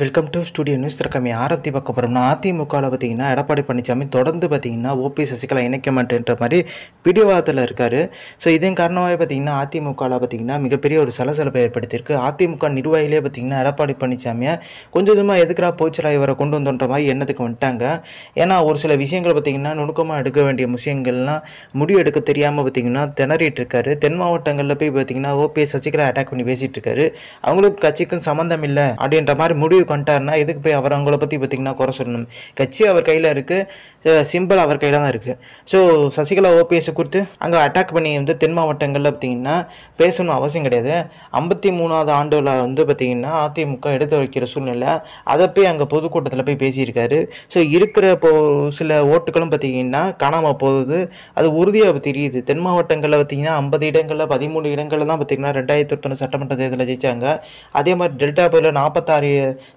welcome to studio news திறக்கமே ஆரத்தி பக்கம் போகிறோம்னா அதிமுகவில் பார்த்தீங்கன்னா எடப்பாடி பழனிசாமி தொடர்ந்து பார்த்திங்கன்னா ஓபி சசிகலா இணைக்க மாட்டேன்ற மாதிரி பிடிவாதத்தில் இருக்கார் ஸோ இதன் காரணமாக பார்த்திங்கன்னா அதிமுகவில் பார்த்தீங்கன்னா மிகப்பெரிய ஒரு சலசலப்பை ஏற்படுத்தியிருக்கு அதிமுக நிர்வாகிகளே பார்த்திங்கன்னா எடப்பாடி பழனிசாமியை கொஞ்சம் கொஞ்சமாக எதுக்கிறா போச்சலா இவரை கொண்டு வந்தோன்ற மாதிரி எண்ணத்துக்கு வந்துட்டாங்க ஏன்னா ஒரு சில விஷயங்கள் பார்த்தீங்கன்னா நுணுக்கமாக எடுக்க வேண்டிய விஷயங்கள்லாம் முடிவு எடுக்க தெரியாமல் பார்த்தீங்கன்னா திணறிட்டு இருக்காரு தென் மாவட்டங்களில் போய் பார்த்தீங்கன்னா ஓபி சசிகலா அட்டாக் பண்ணி பேசிகிட்டு இருக்காரு அவங்களுக்கு கட்சிக்கும் சம்மந்தம் இல்லை அப்படின்ற மாதிரி முடிவு முடிவுக்கு எதுக்கு போய் அவர் அவங்கள பற்றி பார்த்திங்கன்னா குறை சொல்லணும் கட்சி அவர் கையில் இருக்குது சிம்பிள் அவர் கையில் தான் இருக்குது ஸோ சசிகலா ஓபிஎஸ்ஸை குறித்து அங்கே அட்டாக் பண்ணி வந்து தென் மாவட்டங்களில் பார்த்திங்கன்னா பேசணும் அவசியம் கிடையாது ஐம்பத்தி மூணாவது ஆண்டுல வந்து பார்த்திங்கன்னா அதிமுக எடுத்து வைக்கிற சூழ்நிலை அதை போய் அங்கே பொதுக்கூட்டத்தில் போய் பேசியிருக்காரு ஸோ இருக்கிற இப்போ சில ஓட்டுகளும் பார்த்திங்கன்னா காணாமல் போகுது அது உறுதியாக தெரியுது தென் மாவட்டங்களில் பார்த்திங்கன்னா ஐம்பது இடங்களில் பதிமூணு இடங்களில் தான் பார்த்திங்கன்னா ரெண்டாயிரத்தி ஒருத்தொன்று சட்டமன்ற தேர்தலில் ஜெயித்தாங்க அதே மாதிரி டெல்டா பகுதியில் நாற்பத்தாறு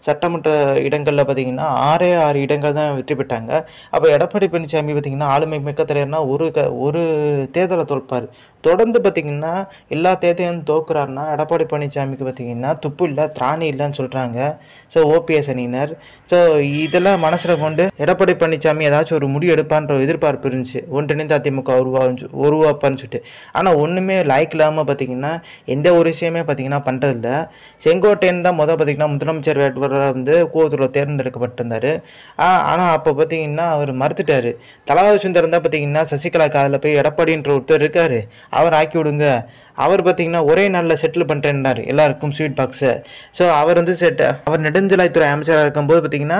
சட்டமன்ற இடங்களில் பார்த்தீங்கன்னா ஆறே ஆறு இடங்கள் தான் வெற்றி பெற்றாங்க அப்போ எடப்பாடி பழனிசாமி பார்த்தீங்கன்னா ஆளுமை மிக்க தலைவர்னா ஒரு க ஒரு தேர்தலை தோற்பார் தொடர்ந்து பார்த்திங்கன்னா எல்லா தேர்தலையும் தோக்குறாருன்னா எடப்பாடி பழனிசாமிக்கு பார்த்திங்கன்னா துப்பு இல்லை திராணி இல்லைன்னு சொல்கிறாங்க ஸோ ஓபிஎஸ் அணியினர் ஸோ இதெல்லாம் மனசில் கொண்டு எடப்பாடி பழனிசாமி ஏதாச்சும் ஒரு முடிவு எடுப்பான்ற எதிர்பார்ப்பு இருந்துச்சு ஒன்றிணைந்து அதிமுக உருவாச்சு உருவாப்பான்னு சொல்லிட்டு ஆனால் ஒன்றுமே லைக் இல்லாமல் பார்த்திங்கன்னா எந்த ஒரு விஷயமே பார்த்திங்கன்னா பண்ணுறதில்ல செங்கோட்டையன் தான் முதல் பார்த்திங்கன்னா முதலமைச்சர் வேட்பாளராக வந்து கூவத்தூரில் தேர்ந்தெடுக்கப்பட்டிருந்தார் ஆனால் அப்போ பார்த்திங்கன்னா அவர் மறுத்துட்டார் தலாவ சுந்தரம் தான் பார்த்திங்கன்னா சசிகலா காதில் போய் எடப்பாடின்ற ஒருத்தர் இருக்கார் அவர் ஆக்கி விடுங்க அவர் பார்த்திங்கன்னா ஒரே நாளில் செட்டில் பண்ணுறேன்னார் எல்லாருக்கும் ஸ்வீட் பாக்ஸு ஸோ அவர் வந்து செட் அவர் நெடுஞ்சலாய்த்துறை அமைச்சராக இருக்கும்போது பார்த்திங்கன்னா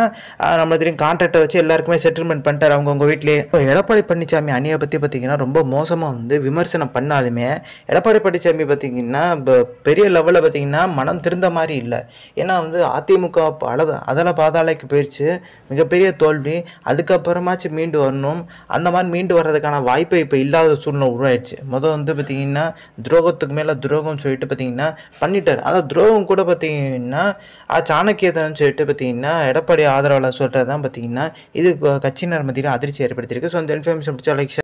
நம்மளை தெரியும் கான்ட்ராக்டை வச்சு எல்லாருக்குமே செட்டில்மெண்ட் பண்ணிட்டார் அவங்கவுங்க வீட்லேயே எடப்பாடி பழனிசாமி அணியை பற்றி பார்த்திங்கன்னா ரொம்ப மோசமாக வந்து விமர்சனம் பண்ணாலுமே எடப்பாடி பழனிசாமி பார்த்திங்கன்னா இப்போ பெரிய லெவலில் பார்த்திங்கன்னா மனம் திருந்த மாதிரி இல்லை ஏன்னா வந்து அதிமுக அளவு அதில் பாதாளைக்கு போயிடுச்சு மிகப்பெரிய தோல்வி அதுக்கப்புறமாச்சு மீண்டு வரணும் அந்த மாதிரி மீண்டு வர்றதுக்கான வாய்ப்பு இப்போ இல்லாத சூழ்நிலை உருவாயிடுச்சு மொதல் வந்து பார்த்தீங்கன்னா துரோகத்துக்கு மேலே துரோகம் சொல்லிட்டு பார்த்தீங்கன்னா பண்ணிட்டார் ஆனால் துரோகம் கூட பார்த்திங்கன்னா சாணக்கியதன் சொல்லிட்டு பார்த்தீங்கன்னா எடப்பாடி ஆதரவாளர் சொல்கிறது தான் பார்த்தீங்கன்னா இது கட்சியினர் மத்தியில் அதிர்ச்சி ஏற்படுத்தியிருக்கு ஸோ அந்த இன்ஃபர்மேஷன் பிடிச்சா லைக்